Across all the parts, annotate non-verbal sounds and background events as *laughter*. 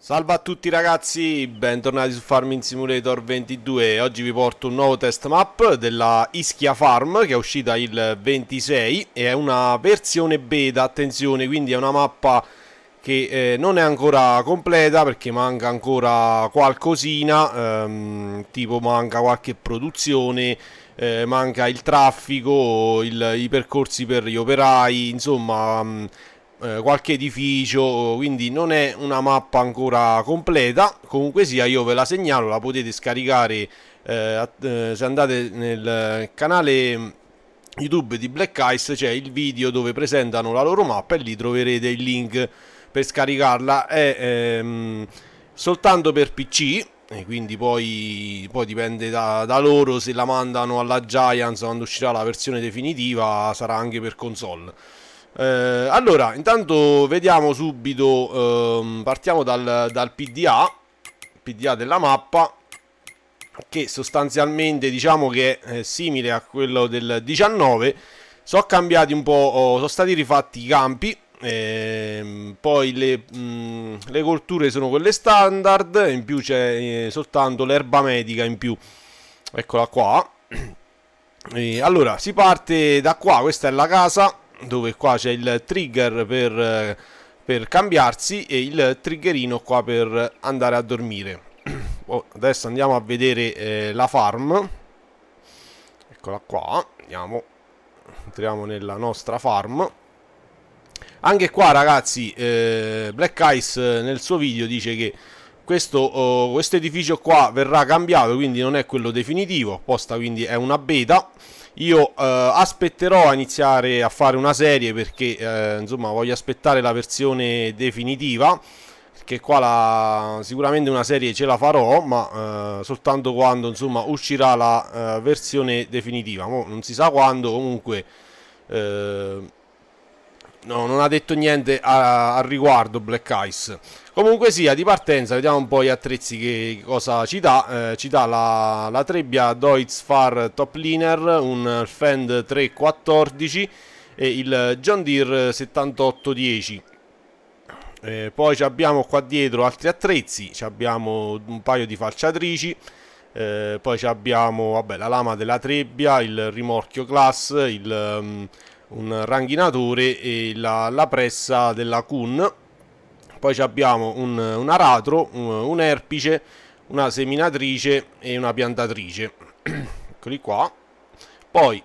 Salve a tutti ragazzi, bentornati su Farming Simulator 22 Oggi vi porto un nuovo test map della Ischia Farm che è uscita il 26 e è una versione beta, attenzione, quindi è una mappa che eh, non è ancora completa perché manca ancora qualcosina ehm, tipo manca qualche produzione eh, manca il traffico, il, i percorsi per gli operai, insomma mh, mm, eh, qualche edificio quindi non è una mappa ancora completa comunque sia io ve la segnalo la potete scaricare eh, eh, se andate nel canale youtube di Black Ice c'è il video dove presentano la loro mappa e lì troverete il link per scaricarla è ehm, soltanto per pc e quindi poi, poi dipende da, da, loro se la mandano alla Giants quando uscirà la versione definitiva sarà anche per console eh, allora, intanto vediamo subito, ehm, partiamo dal, dal PDA, PDA della mappa, che sostanzialmente diciamo che è simile a quello del 19 sono cambiati un po' oh, sono stati rifatti i campi ehm, poi le, mh, mm, le, colture sono quelle standard in più c'è eh, soltanto l'erba medica in più eccola qua *clears throat* e allora si parte da qua questa è la casa dove qua c'è il trigger per, eh, per, cambiarsi e il triggerino qua per andare a dormire *clears throat* oh, adesso andiamo a vedere eh, la farm eccola qua andiamo entriamo nella nostra farm anche qua ragazzi eh, Black ice eh, nel suo video dice che questo, oh, questo edificio qua verrà cambiato quindi non è quello definitivo apposta quindi è una beta io eh, aspetterò a iniziare a fare una serie perché eh, insomma voglio aspettare la versione definitiva che qua la, sicuramente una serie ce la farò ma eh, soltanto quando insomma uscirà la eh, versione definitiva Mo non si sa quando comunque eh, No, non ha detto niente al riguardo Black Ice. Comunque sia, di partenza, vediamo un po' gli attrezzi che cosa ci dà. Eh, ci dà la, la trebbia Deutz Far Top Liner, un Fend 314 e il John Deere 7810. Eh, poi abbiamo qua dietro altri attrezzi, abbiamo un paio di falciatrici, eh, poi abbiamo vabbè, la lama della trebbia, il rimorchio class, il... Um, un ranghinatore e la, la pressa della Kun. Poi abbiamo un, un aratro, un, un, erpice, una seminatrice e una piantatrice. *clears throat* Eccoli qua. Poi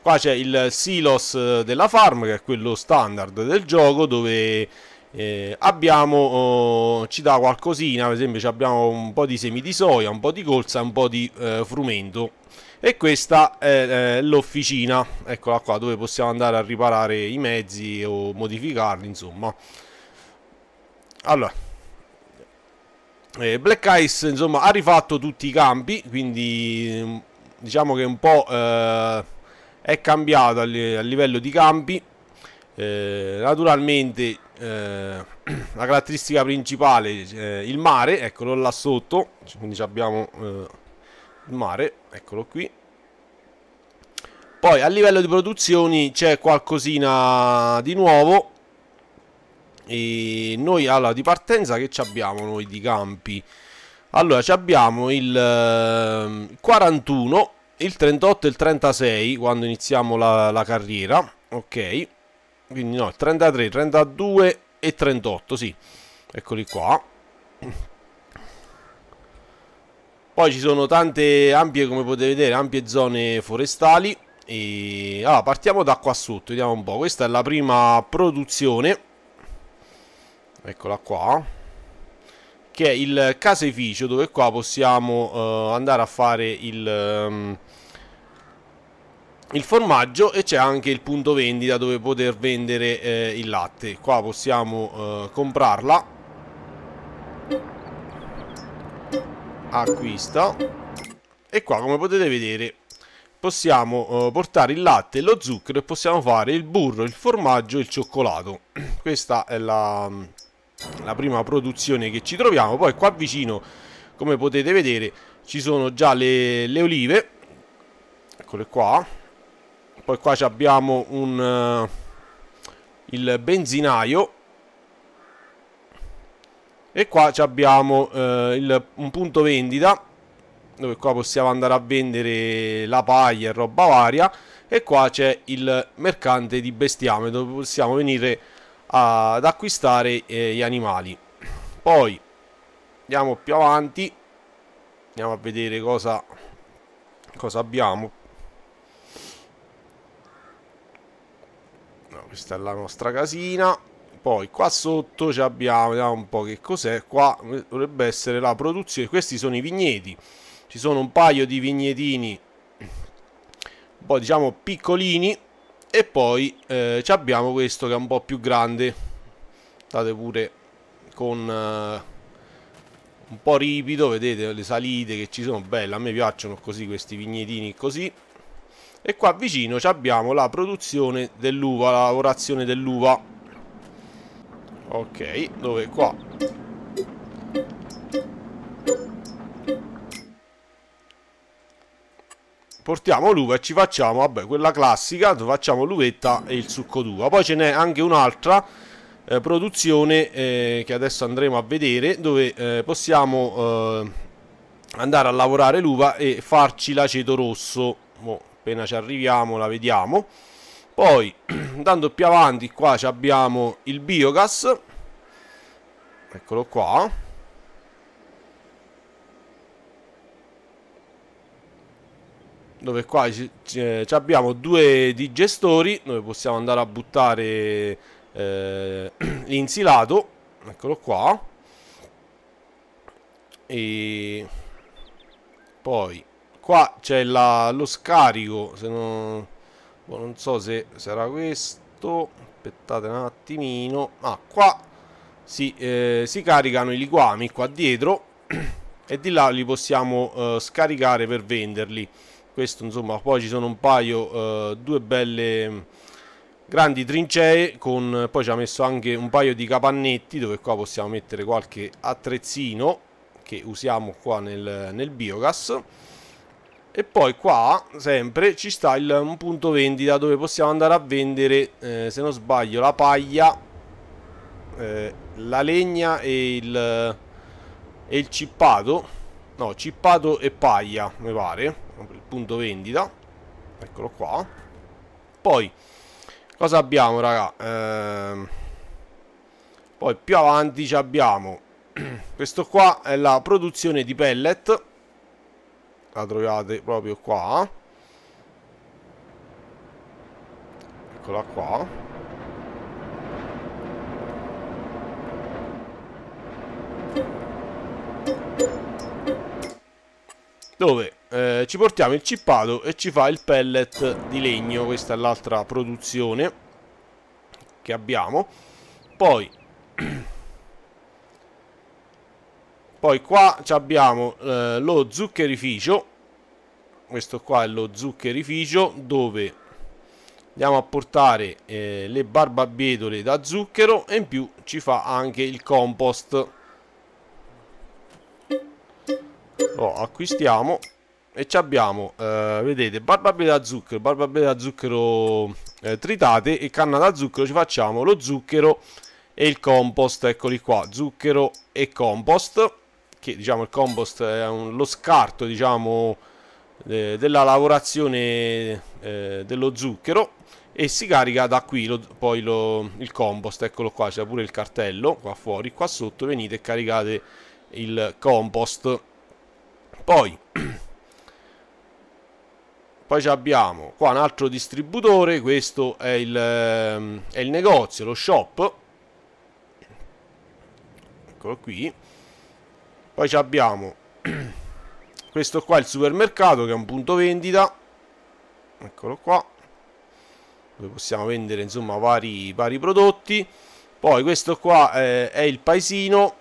qua c'è il silos della farm che è quello standard del gioco dove eh, abbiamo, oh, ci dà qualcosina, per esempio abbiamo un po' di semi di soia, un po' di colza, un po' di eh, frumento e questa è eh, l'officina, eccola qua, dove possiamo andare a riparare i mezzi o modificarli, insomma. Allora, eh, Black Ice insomma, ha rifatto tutti i campi, quindi diciamo che un po' eh, è cambiato a livello di campi. Eh, naturalmente eh, *clears throat* la caratteristica principale eh, il mare eccolo là sotto quindi abbiamo eh, il mare eccolo qui poi a livello di produzioni c'è qualcosina di nuovo e noi allora di partenza che ci abbiamo noi di campi allora ci abbiamo il 41 eh, il 38 e il 36 quando iniziamo la, la carriera ok quindi no, 33, 32 e 38, sì, eccoli qua. Poi ci sono tante ampie, come potete vedere, ampie zone forestali. E... Allora, partiamo da qua sotto, vediamo un po'. Questa è la prima produzione. Eccola qua. Che è il caseificio, dove qua possiamo uh, andare a fare il... Um, il formaggio e c'è anche il punto vendita dove poter vendere eh, il latte qua possiamo eh, comprarla acquista e qua come potete vedere possiamo eh, portare il latte lo zucchero e possiamo fare il burro il formaggio e il cioccolato *clears throat* questa è la, la prima produzione che ci troviamo poi qua vicino come potete vedere ci sono già le, le olive eccole qua poi qua abbiamo un, uh, il benzinaio e qua abbiamo uh, eh, il, un punto vendita dove qua possiamo andare a vendere la paglia e roba varia e qua c'è il mercante di bestiame dove possiamo venire a, ad acquistare eh, gli animali poi andiamo più avanti andiamo a vedere cosa, cosa abbiamo questa è la nostra casina poi qua sotto ci abbiamo vediamo un po' che cos'è qua dovrebbe essere la produzione questi sono i vigneti ci sono un paio di vignetini un po' diciamo piccolini e poi eh, abbiamo questo che è un po' più grande state pure con eh, un po' ripido vedete le salite che ci sono belle a me piacciono così questi vignetini così e qua vicino abbiamo la produzione dell'uva, la lavorazione dell'uva ok, dove qua portiamo l'uva e ci facciamo, vabbè, quella classica, dove facciamo l'uvetta e il succo d'uva. Poi ce n'è anche un'altra eh, produzione eh, che adesso andremo a vedere, dove eh, possiamo eh, andare a lavorare l'uva e farci l'aceto rosso. Boh, appena ci arriviamo la vediamo poi *clears throat* andando più avanti qua abbiamo il biogas eccolo qua dove qua eh, abbiamo due digestori dove possiamo andare a buttare eh, *clears throat* l'insilato eccolo qua e poi qua c'è lo scarico se non, boh, non so se sarà questo aspettate un attimino ah qua si, eh, si caricano i liquami qua dietro *clears throat* e di là li possiamo eh, scaricare per venderli questo insomma poi ci sono un paio eh, due belle grandi trincee con poi ci ha messo anche un paio di capannetti dove qua possiamo mettere qualche attrezzino che usiamo qua nel, nel biogas e poi qua sempre ci sta il, un punto vendita dove possiamo andare a vendere eh, se non sbaglio la paglia eh, la legna e il, e il cippato no cippato e paglia mi pare il punto vendita eccolo qua poi cosa abbiamo raga ehm, poi più avanti abbiamo *clears throat* questo qua è la produzione di pellet la trovate proprio qua eccola qua dove eh, ci portiamo il cippato e ci fa il pellet di legno questa è l'altra produzione che abbiamo poi *clears throat* Poi qua abbiamo eh, lo zuccherificio, questo qua è lo zuccherificio dove andiamo a portare eh, le barbabietole da zucchero e in più ci fa anche il compost. Lo oh, acquistiamo e abbiamo, eh, vedete, barbabietole da zucchero, barbabietole da zucchero eh, tritate e canna da zucchero ci facciamo lo zucchero e il compost, eccoli qua, zucchero e compost perché diciamo, il compost è un, lo scarto diciamo, de, della lavorazione eh, dello zucchero e si carica da qui lo, poi lo, il compost, eccolo qua, c'è pure il cartello qua fuori, qua sotto venite e caricate il compost. Poi, *clears throat* poi abbiamo qua un altro distributore, questo è il, ehm, è il negozio, lo shop, eccolo qui poi abbiamo *clears throat* questo qua, il supermercato, che è un punto vendita. Eccolo qua. Dove possiamo vendere, insomma, vari, vari prodotti. Poi questo qua eh, è il paesino.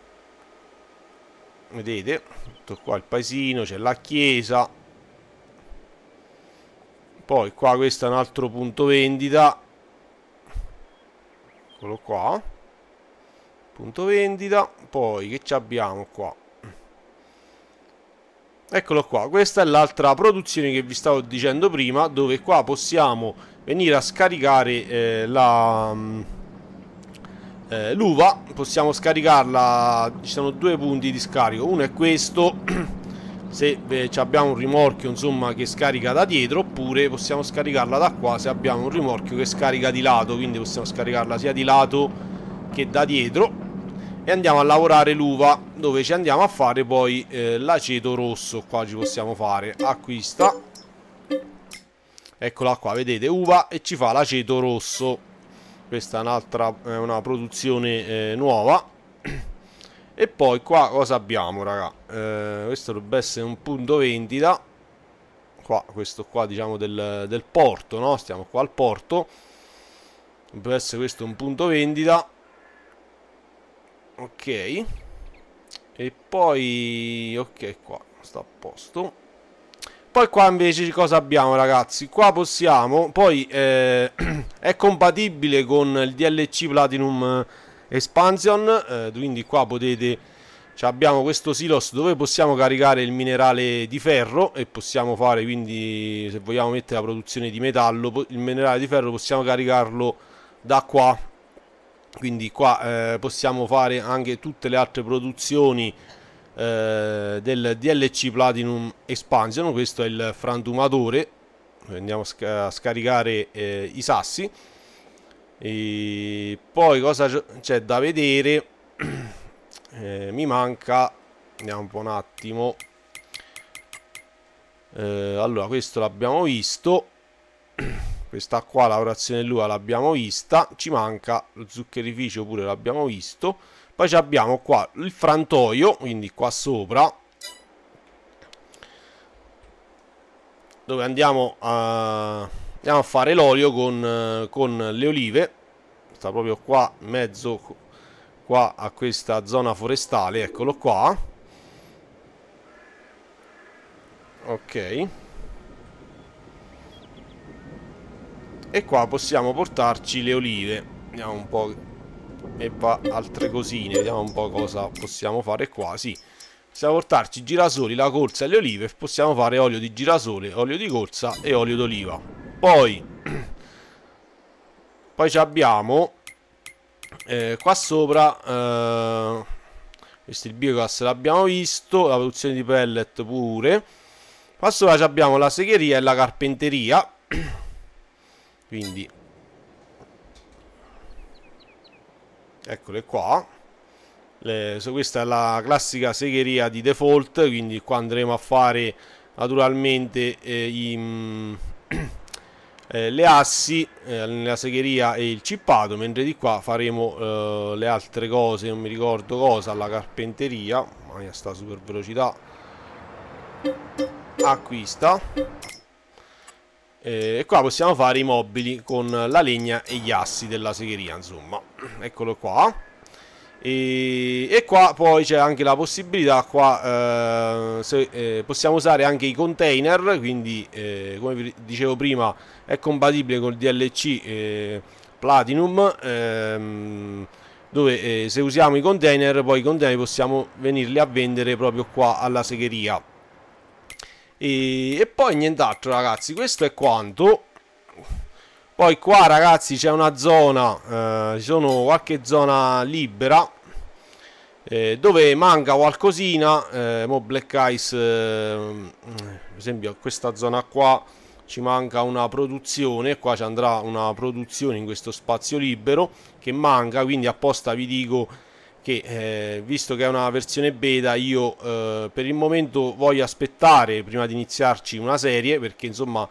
Vedete? Tutto qua il paesino, c'è la chiesa. Poi qua questo è un altro punto vendita. Eccolo qua punto vendita poi che ci abbiamo qua Eccolo qua, questa è l'altra produzione che vi stavo dicendo prima, dove qua possiamo venire a scaricare eh, mm, eh l'uva, eh, possiamo scaricarla, ci sono due punti di scarico, uno è questo, *clears throat* se eh, abbiamo un rimorchio insomma che scarica da dietro, oppure possiamo scaricarla da qua se abbiamo un rimorchio che scarica di lato, quindi possiamo scaricarla sia di lato che da dietro e andiamo a lavorare l'uva dove ci andiamo a fare poi eh, l'aceto rosso qua ci possiamo fare acquista eccola qua vedete uva e ci fa l'aceto rosso questa è un'altra eh, una produzione eh, nuova e poi qua cosa abbiamo raga eh, questo dovrebbe essere un punto vendita qua questo qua diciamo del, del porto no stiamo qua al porto dovrebbe essere questo un punto vendita ok e poi ok qua sta a posto poi qua invece cosa abbiamo ragazzi qua possiamo poi eh, *clears throat* è compatibile con il DLC Platinum eh, Expansion eh, quindi qua potete cioè abbiamo questo silos dove possiamo caricare il minerale di ferro e possiamo fare quindi se vogliamo mettere la produzione di metallo il minerale di ferro possiamo caricarlo da qua quindi qua eh, possiamo fare anche tutte le altre produzioni eh, del DLC Platinum Expansion questo è il frantumatore andiamo a, sc a scaricare eh, i sassi e poi cosa c'è da vedere *clears throat* eh, mi manca andiamo un po' un attimo eh, allora questo l'abbiamo visto *clears throat* questa qua la orazione dell'uva l'abbiamo vista ci manca lo zuccherificio pure l'abbiamo visto poi abbiamo qua il frantoio quindi qua sopra dove andiamo a, andiamo a fare l'olio con, con le olive sta proprio qua in mezzo qua a questa zona forestale eccolo qua ok E qua possiamo portarci le olive. Vediamo un po'. E va altre cosine. Vediamo un po' cosa possiamo fare qua. Sì. Possiamo portarci girasoli, la corsa e le olive. Possiamo fare olio di girasole, olio di corsa e olio d'oliva. Poi... *clears throat* Poi abbiamo... Eh, qua sopra... Eh, questo è il biogas l'abbiamo visto. La produzione di pellet pure. Qua sopra abbiamo la segheria e la carpenteria. *clears throat* quindi eccole qua Le, questa è la classica segheria di default quindi qua andremo a fare naturalmente eh, i, mm, *clears throat* eh, le assi eh, segheria e il cippato mentre di qua faremo eh, le altre cose non mi ricordo cosa alla carpenteria ma sta super velocità acquista eh, e qua possiamo fare i mobili con la legna e gli assi della segheria insomma *clears throat* eccolo qua e, e qua poi c'è anche la possibilità qua eh, se, eh, possiamo usare anche i container quindi eh, come vi dicevo prima è compatibile col DLC eh, Platinum ehm, dove se usiamo i container poi i container possiamo venirli a vendere proprio qua alla segheria e, e poi nient'altro ragazzi, questo è quanto. Poi qua ragazzi c'è una zona, eh, ci sono qualche zona libera eh, dove manca qualcosina, eh, mo Black Ice, eh, per esempio questa zona qua ci manca una produzione, qua ci andrà una produzione in questo spazio libero che manca, quindi apposta vi dico che eh, visto che è una versione beta io eh, per il momento voglio aspettare prima di iniziarci una serie perché insomma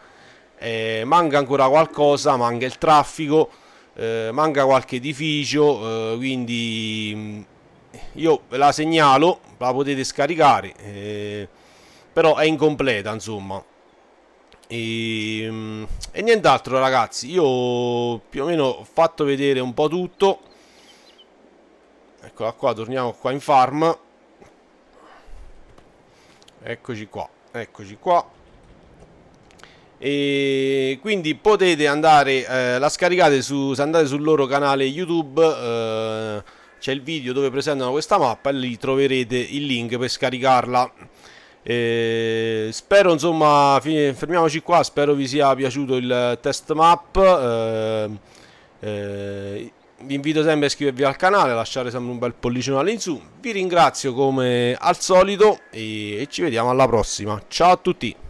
eh, manca ancora qualcosa, manca il traffico, eh, manca qualche edificio, eh, quindi mm, io ve la segnalo, la potete scaricare, eh, però è incompleta insomma. E, mm, e nient'altro ragazzi, io più o meno ho fatto vedere un po' tutto Eccola qua, torniamo qua in farm. Eccoci qua, eccoci qua. E quindi potete andare, eh, la scaricate su, se andate sul loro canale YouTube, eh, c'è il video dove presentano questa mappa e lì troverete il link per scaricarla. Eh, spero insomma, fermiamoci qua, spero vi sia piaciuto il test map. Eh, eh, vi invito sempre a iscrivervi al canale, a lasciare sempre un bel pollicino all'insù. Vi ringrazio come al solito e ci vediamo alla prossima. Ciao a tutti!